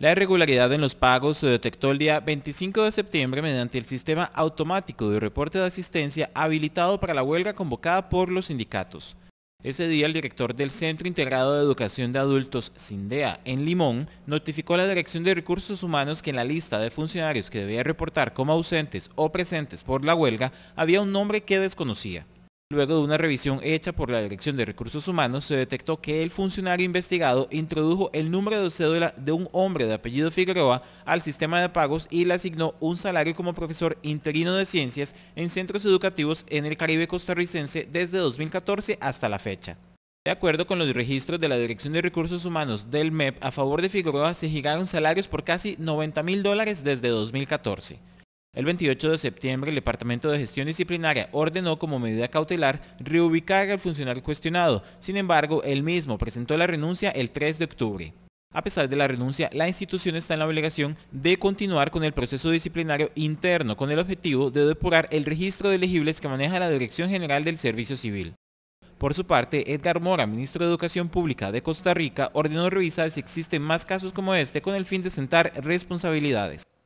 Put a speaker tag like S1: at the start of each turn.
S1: La irregularidad en los pagos se detectó el día 25 de septiembre mediante el sistema automático de reporte de asistencia habilitado para la huelga convocada por los sindicatos. Ese día el director del Centro Integrado de Educación de Adultos, CINDEA, en Limón, notificó a la Dirección de Recursos Humanos que en la lista de funcionarios que debía reportar como ausentes o presentes por la huelga había un nombre que desconocía. Luego de una revisión hecha por la Dirección de Recursos Humanos, se detectó que el funcionario investigado introdujo el número de cédula de un hombre de apellido Figueroa al sistema de pagos y le asignó un salario como profesor interino de ciencias en centros educativos en el Caribe costarricense desde 2014 hasta la fecha. De acuerdo con los registros de la Dirección de Recursos Humanos del MEP, a favor de Figueroa se giraron salarios por casi 90 mil dólares desde 2014. El 28 de septiembre, el Departamento de Gestión Disciplinaria ordenó como medida cautelar reubicar al funcionario cuestionado. Sin embargo, él mismo presentó la renuncia el 3 de octubre. A pesar de la renuncia, la institución está en la obligación de continuar con el proceso disciplinario interno con el objetivo de depurar el registro de elegibles que maneja la Dirección General del Servicio Civil. Por su parte, Edgar Mora, ministro de Educación Pública de Costa Rica, ordenó revisar si existen más casos como este con el fin de sentar responsabilidades.